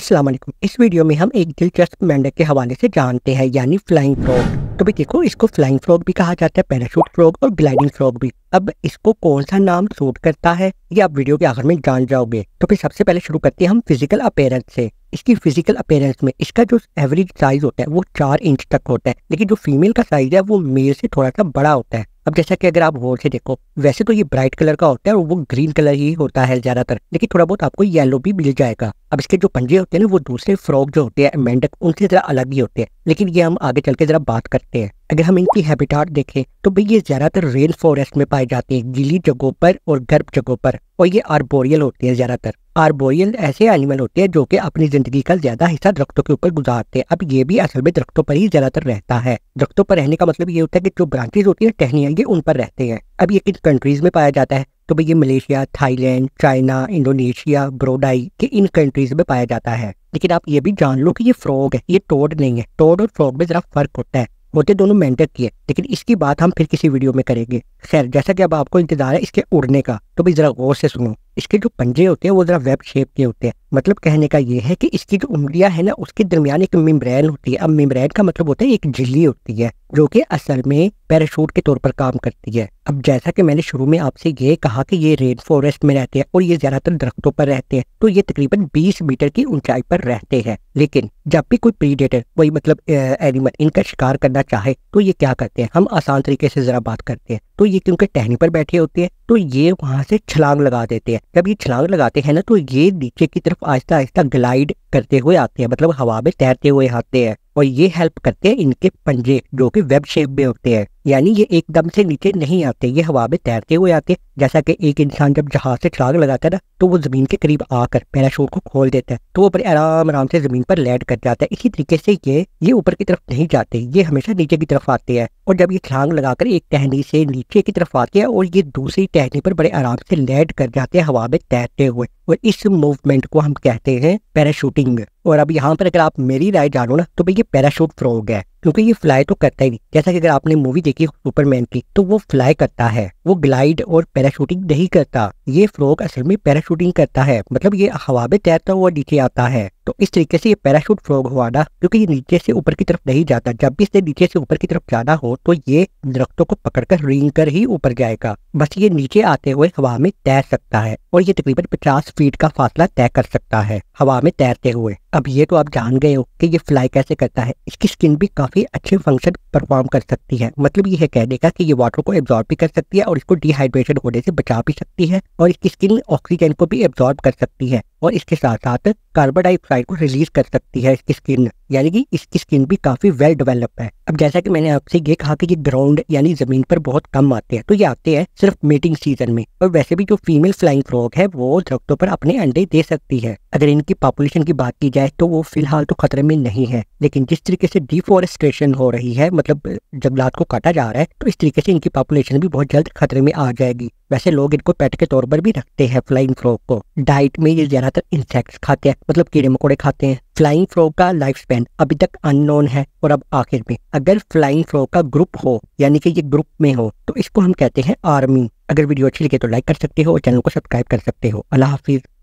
अस्सलाम वालेकुम इस वीडियो में हम एक दिलचस्प मेंढक के हवाले से जानते हैं यानी फ्लाइंग फ्रॉग तो भी देखो इसको फ्लाइंग फ्रॉग भी कहा जाता है पैराशूट फ्रॉग और ग्लाइडिंग फ्रॉग भी अब इसको कौन सा नाम सूट करता है ये आप वीडियो के आखिर में जान जाओगे तो फिर सबसे पहले शुरू करते हैं हम फिजिकल अपेयरेंस से इसकी फिजिकल अपेयरेंस में इसका जो एवरेज साइज होता है वो चार इंच तक होता है लेकिन जो फीमेल का साइज है वो मेल से थोड़ा सा बड़ा होता है अब जैसा कि अगर आप गौर से देखो वैसे तो ये ब्राइट कलर का होता है और वो ग्रीन कलर ही होता है ज्यादातर लेकिन थोड़ा बहुत आपको येलो भी मिल जाएगा अब इसके जो पंजे होते हैं ना वो दूसरे फ्रॉक जो होते हैं मेंढक उनसे जरा अलग ही होते हैं लेकिन ये हम आगे चल के जरा बात करते हैं अगर हम इनकी हैबिटाट देखें तो भाई ये ज्यादातर रेन फॉरेस्ट में पाए जाते हैं गीली जगहों पर और गर्भ जगहों पर और ये आर्बोरियल होते हैं ज्यादातर आर्बोरियल ऐसे एनिमल होते हैं जो कि अपनी जिंदगी का ज्यादा हिस्सा दरख्तों के ऊपर गुजारते हैं अब ये भी असल में दरख्तों पर ही ज्यादातर रहता है दरख्तों पर रहने का मतलब ये होता है की जो ब्रांचेज होती है टहनिया ये उन पर रहते हैं अब ये किन कंट्रीज में पाया जाता है तो भाई ये मलेशिया थाईलैंड चाइना इंडोनेशिया ब्रोडाई के इन कंट्रीज में पाया जाता है लेकिन आप ये भी जान लो कि ये फ्रॉग है ये टोड नहीं है टोड और फ्रॉग में जरा फर्क होता है होते दोनों मेंढक की है लेकिन इसकी बात हम फिर किसी वीडियो में करेंगे खैर जैसा कि अब आपको इंतजार है इसके उड़ने का तो भी ज़रा गौर से सुनो इसके जो पंजे होते हैं वो जरा वेब शेप के होते हैं मतलब कहने का ये है कि इसकी जो उंगलियां है ना उसके दरमियान एक मिम्रैन होती है अब मेम्ब्रेन का मतलब होता है एक झिल्ली होती है जो कि असल में पैराशूट के तौर पर काम करती है अब जैसा कि मैंने शुरू में आपसे ये कहा कि ये रेन फॉरेस्ट में रहते हैं और ये ज्यादातर दरख्तों पर रहते हैं तो ये तकरीबन 20 मीटर की ऊंचाई पर रहते हैं लेकिन जब भी कोई प्रीडेटर वही मतलब एनिमल इनका शिकार करना चाहे तो ये क्या करते हैं हम आसान तरीके से जरा बात करते हैं तो ये क्योंकि टहनी पर बैठे होते हैं तो ये वहां से छलांग लगा देते हैं जब ये छलांग लगाते हैं ना तो ये नीचे की तरफ आहिस्ता आहिस्ता ग्लाइड करते हुए आते हैं मतलब हवा में तैरते हुए आते हैं और ये हेल्प करते हैं इनके पंजे जो कि वेब शेप में होते हैं यानी ये एकदम से नीचे नहीं आते ये हवा में तैरते हुए आते जैसा कि एक इंसान जब जहाज से छलांग लगाता है ना तो वो जमीन के करीब आकर पैराशूट को खोल देता है तो वो बड़े आराम आराम से जमीन पर लैंड कर जाता है इसी तरीके से ये ये ऊपर की तरफ नहीं जाते ये हमेशा नीचे की तरफ आते हैं और जब ये छलांग लगाकर एक टहनी से नीचे की तरफ आते हैं और ये दूसरी टहनी पर बड़े आराम से लैंड कर जाते हैं हवा में तैरते हुए और इस मूवमेंट को हम कहते हैं पैराशूटिंग और अब यहाँ पर अगर आप मेरी राय जानो ना तो भाई ये पैराशूट फ्रॉग है क्योंकि ये फ्लाई तो करता ही नहीं जैसा कि अगर आपने मूवी देखी सुपरमैन की तो वो फ्लाई करता है वो ग्लाइड और पैराशूटिंग नहीं करता ये फ्रॉग असल में पैराशूटिंग करता है मतलब ये हवा में तैरता हुआ नीचे आता है तो इस तरीके से ये पैराशूट फ्लोग हुआ ना क्योंकि ये नीचे से ऊपर की तरफ नहीं जाता जब भी इसने नीचे से ऊपर की तरफ जाना हो तो ये दरख्तों को पकड़कर रिंग कर ही ऊपर जाएगा बस ये नीचे आते हुए हवा में तैर सकता है और ये तकरीबन पचास फीट का फासला तय कर सकता है हवा में तैरते हुए अब ये तो आप जान गए हो कि ये फ्लाई कैसे करता है इसकी स्किन भी काफी अच्छे फंक्शन परफॉर्म कर सकती है मतलब ये है कहने का कि ये वाटर को एब्जॉर्ब भी कर सकती है और इसको डिहाइड्रेशन होने से बचा भी सकती है और इसकी स्किन ऑक्सीजन को भी एब्जॉर्ब कर सकती है और इसके साथ साथ कार्बन डाइऑक्साइड को रिलीज कर सकती है इसकी स्किन यानी कि इसकी स्किन भी काफी वेल डेवलप है अब जैसा कि मैंने आपसे ये कहा कि ये ग्राउंड यानी जमीन पर बहुत कम आते हैं तो ये आते हैं सिर्फ मेटिंग सीजन में और वैसे भी जो फीमेल फ्लाइंग फ्रॉग है वो दरख्तों पर अपने अंडे दे सकती है अगर इनकी पॉपुलेशन की बात की जाए तो वो फिलहाल तो खतरे में नहीं है लेकिन जिस तरीके से डिफोरेस्टेशन हो रही है मतलब जंगलात को काटा जा रहा है तो इस तरीके से इनकी पॉपुलेशन भी बहुत जल्द खतरे में आ जाएगी वैसे लोग इनको पेट के तौर पर भी रखते हैं फ्लाइंग फ्रॉग को डाइट में ये ज्यादातर इंसेक्ट्स खाते हैं मतलब कीड़े मकोड़े खाते हैं फ्लाइंग फ्रॉग का लाइफ स्पेन अभी तक अननोन है और अब आखिर में अगर फ्लाइंग फ्रॉग का ग्रुप हो यानी कि ये ग्रुप में हो तो इसको हम कहते हैं आर्मी अगर वीडियो अच्छी लगे तो लाइक कर सकते हो और चैनल को सब्सक्राइब कर सकते हो अल्लाह हाफिज़